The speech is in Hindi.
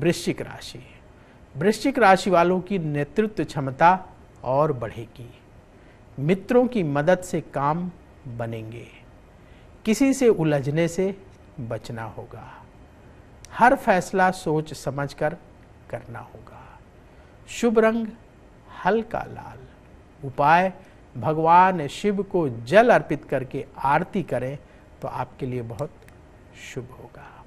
वृश्चिक राशि वृश्चिक राशि वालों की नेतृत्व क्षमता और बढ़ेगी मित्रों की मदद से काम बनेंगे किसी से उलझने से बचना होगा हर फैसला सोच समझकर करना होगा शुभ रंग हल्का लाल उपाय भगवान शिव को जल अर्पित करके आरती करें तो आपके लिए बहुत शुभ होगा